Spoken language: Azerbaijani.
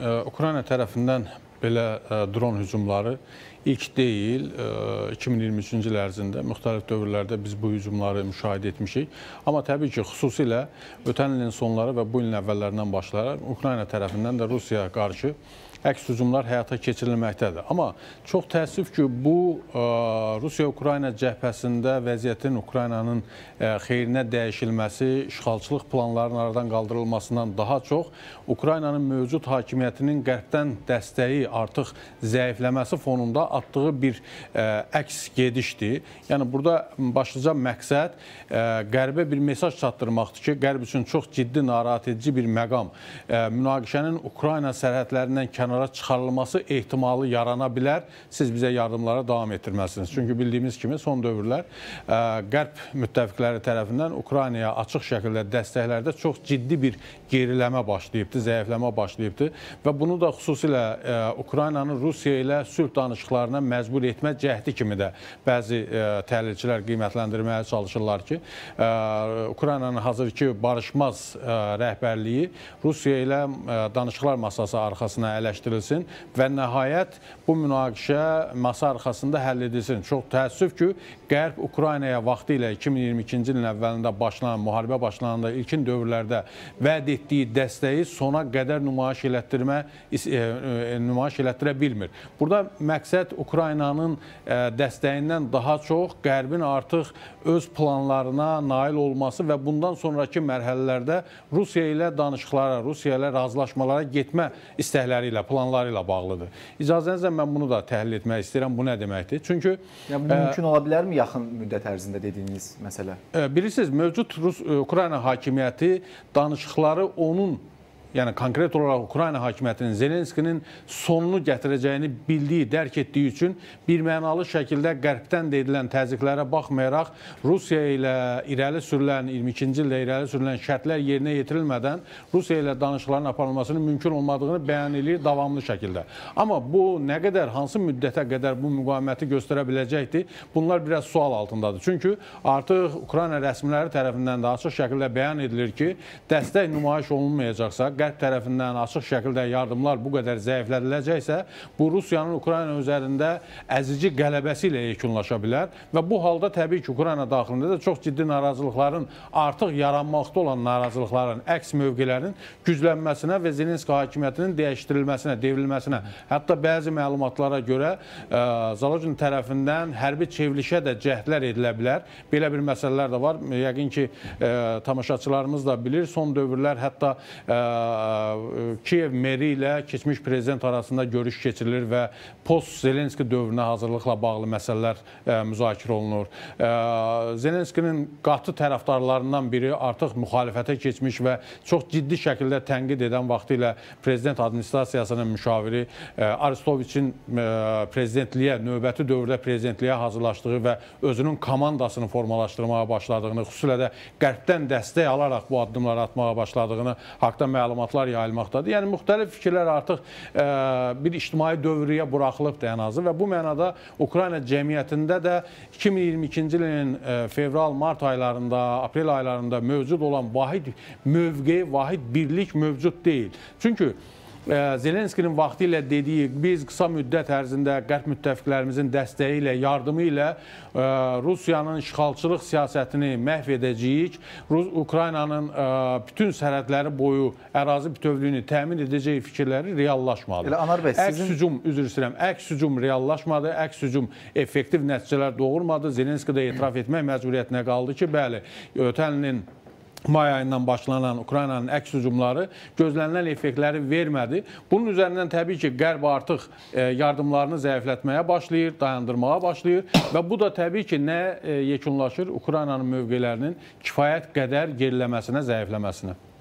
Ee, Ukrayna tarafından. belə e, dron hücumları ilk deyil. 2023-cü e, il ərzində müxtəlif dövrlərdə biz bu hücumları müşahidə etmişik. Amma təbii ki, xüsusilə ötən ilin sonları və bu ilin əvvəllərindən başlayaraq Ukrayna tərəfindən də Rusiyaya qarşı əks hücumlar həyata keçirilməkdədir. Amma çox təəssüf ki, bu e, Rusiya-Ukrayna cəbhəsində vəziyyətin Ukraynanın xeyrinə dəyişilməsi, işğalçılıq planlarının aradan qaldırılmasından daha çox Ukraynanın mövcud hakimiyyətinin qərbdən dəstəyi artıq zəifləməsi fonunda atdığı bir e, əks gedişdir. Yəni burada başlıca məqsəd e, qərbə bir mesaj çatdırmaqdır ki, qərb üçün çox ciddi narahat edici bir məqam e, münaqişənin Ukrayna sərhədlərindən kənara çıxarılması ehtimalı yarana bilər. Siz bizə yardımlara davam etdirməlisiniz. Çünki bildiyimiz kimi son dövrlər qərb müttəfiqləri tərəfindən Ukraynaya açıq şəkildə dəstəklərdə çox ciddi bir geriləmə başlayıbdı, zəifləmə başlayıbdı və bunu da xüsusilə Ukraynanı Rusiya ilə sülh danışıqlarına məcbur etmə cəhdi kimi də bəzi e, təhlilçilər qiymətləndirməyə çalışırlar ki, e, Ukraynanın hazırki barışmaz e, rəhbərliyi Rusiya ilə danışıqlar masası arxasına ələşdirilsin və nəhayət bu münaqişə masa arxasında həll edilsin. Çox təəssüf ki, Qərb Ukraynaya vaxtı ilə 2022-ci ilin əvvəlində başlanan, müharibə başlananda ilkin dövrlərdə vəd etdiyi dəstəyi sona qədər nümayiş elətdirmə nümayiş nümayiş elətdirə bilmir. Burada məqsəd Ukraynanın e, dəstəyindən daha çox Qərbin artıq öz planlarına nail olması və bundan sonrakı mərhələlərdə Rusiya ilə danışıqlara, Rusiya ilə razılaşmalara getmə istəkləri ilə, planları ilə bağlıdır. İcazənizlə mən bunu da təhlil etmək istəyirəm. Bu nə deməkdir? Çünki ya bu e, mümkün ə, ola bilərmi yaxın müddət ərzində dediyiniz məsələ? E, bilirsiniz, mövcud Rus Ukrayna hakimiyyəti danışıqları onun yəni konkret olaraq Ukrayna hakimiyyətinin Zelenskinin sonunu gətirəcəyini bildiyi, dərk etdiyi üçün birmənalı şəkildə qərbdən deyilən təzyiqlərə baxmayaraq Rusiya ilə irəli sürülən 22-ci ildə irəli sürülən şərtlər yerinə yetirilmədən Rusiya ilə danışıqların aparılmasının mümkün olmadığını bəyan edir davamlı şəkildə. Amma bu nə qədər, hansı müddətə qədər bu müqaviməti göstərə biləcəkdir? Bunlar biraz sual altındadır. Çünki artıq Ukrayna rəsmiləri tərəfindən də açıq şəkildə bəyan edilir ki, dəstək nümayiş olunmayacaqsa, Qərb tərəfindən açıq şəkildə yardımlar bu qədər zəiflədiləcəksə, bu Rusiyanın Ukrayna üzərində əzici qələbəsi ilə yekunlaşa bilər və bu halda təbii ki, Ukrayna daxilində də çox ciddi narazılıqların, artıq yaranmaqda olan narazılıqların, əks mövqelərin güclənməsinə və Zelenski hakimiyyətinin dəyişdirilməsinə, devrilməsinə, hətta bəzi məlumatlara görə e, Zalojin tərəfindən hərbi çevrilişə də cəhdlər edilə bilər. Belə bir məsələlər də var. Yəqin ki, e, tamaşaçılarımız da bilir, son dövrlər hətta e, Kiyev meri ilə keçmiş prezident arasında görüş keçirilir və post-Zelenski dövrünə hazırlıqla bağlı məsələlər e, müzakirə olunur. E, Zelenskinin qatı tərəfdarlarından biri artıq müxalifətə keçmiş və çox ciddi şəkildə tənqid edən vaxtı ilə prezident administrasiyasının müşaviri e, Aristoviçin prezidentliyə, növbəti dövrdə prezidentliyə hazırlaşdığı və özünün komandasını formalaşdırmağa başladığını, xüsusilə də qərbdən dəstək alaraq bu addımları atmağa başladığını haqda məlumat məlumatlar yayılmaqdadır. Yəni müxtəlif fikirlər artıq e, bir ictimai dövrüyə buraxılıbdır ən azı və bu mənada Ukrayna cəmiyyətində də 2022-ci ilin e, fevral-mart aylarında, aprel aylarında mövcud olan vahid mövqe, vahid birlik mövcud deyil. Çünki Zelenskinin vaxtı ilə dediyi, biz qısa müddət ərzində qərb müttəfiqlərimizin dəstəyi ilə, yardımı ilə Rusiyanın işğalçılıq siyasətini məhv edəcəyik, Ukraynanın bütün sərhədləri boyu ərazi bütövlüyünü təmin edəcəyi fikirləri reallaşmadı. Elə Anar bəy, sizin... Əks hücum, üzr istəyirəm, əks hücum reallaşmadı, əks hücum effektiv nəticələr doğurmadı. Zelenski də etiraf etmək məcburiyyətinə qaldı ki, bəli, ötən ilin May ayından başlanan Ukraynanın əks hücumları gözlənilən effektləri vermədi. Bunun üzərindən təbii ki, Qərb artıq e, yardımlarını zəiflətməyə başlayır, dayandırmağa başlayır və bu da təbii ki, nə e, yekunlaşır? Ukraynanın mövqelərinin kifayət qədər geriləməsinə, zəifləməsinə.